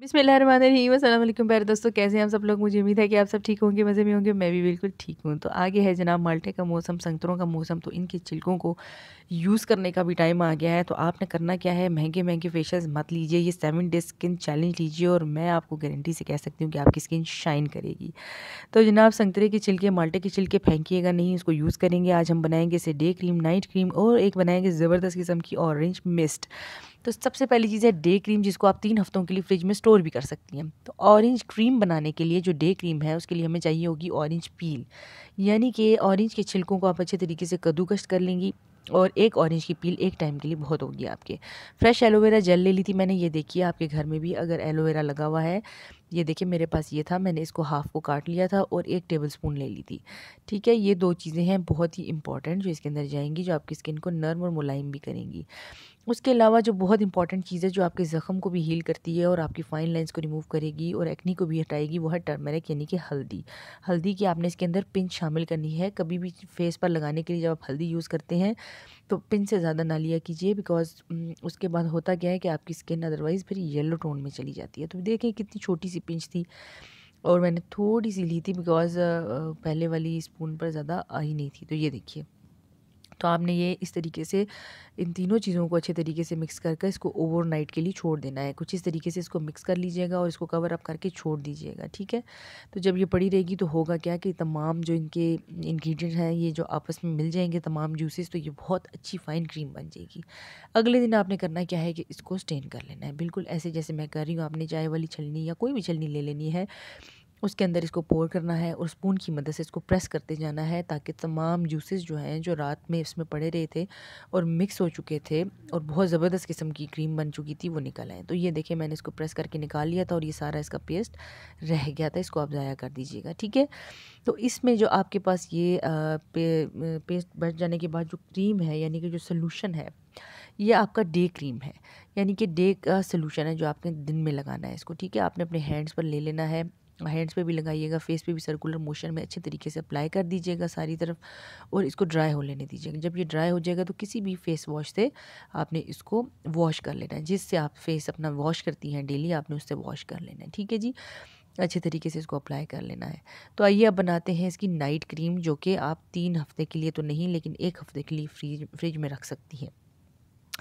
बिसमीम प्यारे दोस्तों कैसे हैं आप सब लोग मुझे उम्मीद है कि आप सब ठीक होंगे मज़े में होंगे मैं भी बिल्कुल ठीक हूँ तो आगे है जनाब माल्टे का मौसम संतरों का मौसम तो इनके छिलकों को यूज़ करने का भी टाइम आ गया है तो आपने करना क्या है महंगे महंगे फेशियल्स मत लीजिए ये सेवन डे स्किन चैलेंज लीजिए और मैं आपको गारंटी से कह सकती हूँ कि आपकी स्किन शाइन करेगी तो जनाब संतरे के छिलके माल्टे के छिलके फेंकिएगा नहीं इसको यूज़ करेंगे आज हम बनाएंगे इसे डे क्रीम नाइट क्रीम और एक बनाएंगे ज़बरदस्त किस्म की ऑरेंज मिस्ट तो सबसे पहली चीज़ है डे क्रीम जिसको आप तीन हफ्तों के लिए फ्रिज में स्टोर भी कर सकती हैं तो ऑरेंज क्रीम बनाने के लिए जो डे क्रीम है उसके लिए हमें चाहिए होगी ऑरेंज पील यानी कि ऑरेंज के छिलकों को आप अच्छे तरीके से कद्दूकश कर लेंगी और एक ऑरेंज की पील एक टाइम के लिए बहुत होगी आपके फ्रेश एलोवेरा जेल ले ली थी मैंने ये है आपके घर में भी अगर एलोवेरा लगा हुआ है ये देखिए मेरे पास ये था मैंने इसको हाफ़ को काट लिया था और एक टेबल स्पून ले ली थी ठीक है ये दो चीज़ें हैं बहुत ही इंपॉर्टेंट जो इसके अंदर जाएंगी जो आपकी स्किन को नर्म और मुलायम भी करेंगी उसके अलावा जो बहुत इंपॉर्टेंट चीज़ है जो आपके ज़ख़म को भी हील करती है और आपकी फ़ाइन लाइन्स को रिमूव करेगी और एक्नी को भी हटाएगी वो है टर्मेरिक यानी कि हल्दी हल्दी की आपने इसके अंदर पिंच शामिल करनी है कभी भी फेस पर लगाने के लिए जब आप हल्दी यूज़ करते हैं तो पिंच से ज़्यादा ना लिया कीजिए बिकॉज उसके बाद होता क्या है कि आपकी स्किन अदरवाइज़ फिर येलो टोन में चली जाती है तो देखें कितनी छोटी सी सी पिंच थी और मैंने थोड़ी सी ली थी बिकॉज़ पहले वाली स्पून पर ज़्यादा आई नहीं थी तो ये देखिए तो आपने ये इस तरीके से इन तीनों चीज़ों को अच्छे तरीके से मिक्स कर कर इसको ओवरनाइट के लिए छोड़ देना है कुछ इस तरीके से इसको मिक्स कर लीजिएगा और इसको कवर अप करके छोड़ दीजिएगा ठीक है तो जब ये पड़ी रहेगी तो होगा क्या कि तमाम जो इनके इन्ग्रीडियंट हैं ये जो आपस में मिल जाएंगे तमाम जूसेस तो ये बहुत अच्छी फ़ाइन क्रीम बन जाएगी अगले दिन आपने करना क्या है कि इसको स्टेन कर लेना है बिल्कुल ऐसे जैसे मैं कर रही हूँ आपने चाय वाली छलनी या कोई भी छलनी ले लेनी है उसके अंदर इसको पोर करना है और स्पून की मदद से इसको प्रेस करते जाना है ताकि तमाम जूसेस जो हैं जो रात में इसमें पड़े रहे थे और मिक्स हो चुके थे और बहुत ज़बरदस्त किस्म की क्रीम बन चुकी थी वो निकल आए तो ये देखिए मैंने इसको प्रेस करके निकाल लिया था और ये सारा इसका पेस्ट रह गया था इसको आप ज़ाया कर दीजिएगा ठीक है तो इसमें जो आपके पास ये पे, पेस्ट बच जाने के बाद जो क्रीम है यानी कि जो सोलूशन है ये आपका डे क्रीम है यानी कि डे का सोलूशन है जो आपने दिन में लगाना है इसको ठीक है आपने अपने हैंड्स पर ले लेना है हैंड्स पे भी लगाइएगा फेस पे भी सर्कुलर मोशन में अच्छे तरीके से अप्लाई कर दीजिएगा सारी तरफ और इसको ड्राई हो लेने दीजिएगा जब ये ड्राई हो जाएगा तो किसी भी फेस वॉश से आपने इसको वॉश कर लेना है जिससे आप फेस अपना वॉश करती हैं डेली आपने उससे वॉश कर लेना है ठीक है जी अच्छे तरीके से इसको अप्लाई कर लेना है तो आइए अब बनाते हैं इसकी नाइट क्रीम जो कि आप तीन हफ्ते के लिए तो नहीं लेकिन एक हफ्ते के लिए फ्रीज फ्रिज में रख सकती हैं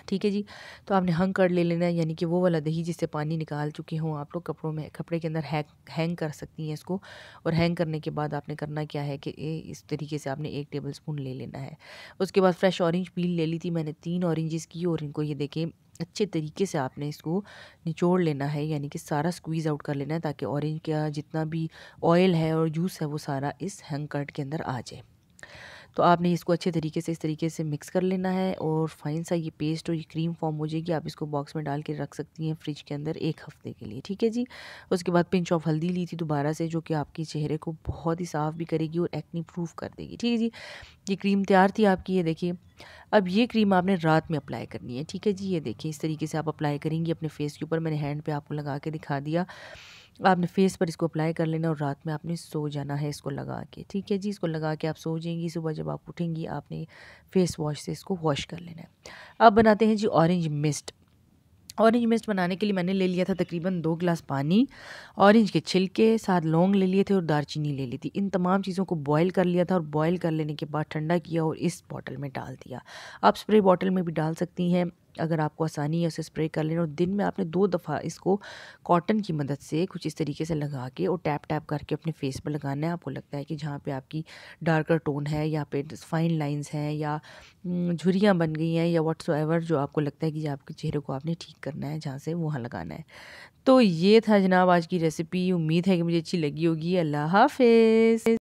ठीक है जी तो आपने हंग कर ले लेना है यानी कि वो वाला दही जिससे पानी निकाल चुके हों आप लोग कपड़ों में कपड़े के अंदर हैंग हैंग कर सकती हैं इसको और हैंग करने के बाद आपने करना क्या है कि इस तरीके से आपने एक टेबल स्पून ले लेना है उसके बाद फ्रेश ऑरेंज पील ले ली थी मैंने तीन ऑरेंजेस की और इनको ये देखें अच्छे तरीके से आपने इसको निचोड़ लेना है यानी कि सारा स्क्वीज़ आउट कर लेना है ताकि ऑरेंज का जितना भी ऑयल है और जूस है वो सारा इस हैंग कर्ट के अंदर आ जाए तो आपने इसको अच्छे तरीके से इस तरीके से मिक्स कर लेना है और फाइन सा ये पेस्ट और ये क्रीम फॉर्म हो जाएगी आप इसको बॉक्स में डाल के रख सकती हैं फ्रिज के अंदर एक हफ्ते के लिए ठीक है जी उसके बाद पिंच ऑफ हल्दी ली थी दोबारा से जो कि आपके चेहरे को बहुत ही साफ भी करेगी और एक्नी प्रूफ कर देगी ठीक है जी ये क्रीम तैयार थी आपकी ये देखिए अब ये क्रीम आपने रात में अप्लाई करनी है ठीक है जी ये देखिए इस तरीके से आप अप्लाई करेंगी अपने फेस के ऊपर मैंने हैंड पे आपको लगा के दिखा दिया आपने फेस पर इसको अप्लाई कर लेना और रात में आपने सो जाना है इसको लगा के ठीक है जी इसको लगा के आप सो जाएंगी सुबह जब आप उठेंगी आपने फेस वॉश से इसको वॉश कर लेना है अब बनाते हैं जी ऑरेंज मिस्ट ऑरेंज मिस्ट बनाने के लिए मैंने ले लिया था तकरीबन दो गिलास पानी ऑरेंज के छिलके साथ लौंग ले लिए थे और दारचीनी ले ली थी इन तमाम चीज़ों को बॉईल कर लिया था और बॉईल कर लेने के बाद ठंडा किया और इस बॉटल में डाल दिया आप स्प्रे बॉटल में भी डाल सकती हैं अगर आपको आसानी है उसे स्प्रे कर लेना और दिन में आपने दो दफ़ा इसको कॉटन की मदद से कुछ इस तरीके से लगा के और टैप टैप करके अपने फेस पर लगाना है आपको लगता है कि जहाँ पे आपकी डार्कर टोन है या पे फाइन लाइंस हैं या झुरियाँ बन गई हैं या वट्स जो आपको लगता है कि आपके चेहरे को आपने ठीक करना है जहाँ से वहाँ लगाना है तो ये था जनाब आज की रेसिपी उम्मीद है कि मुझे अच्छी लगी होगी अल्लाह हाफिज़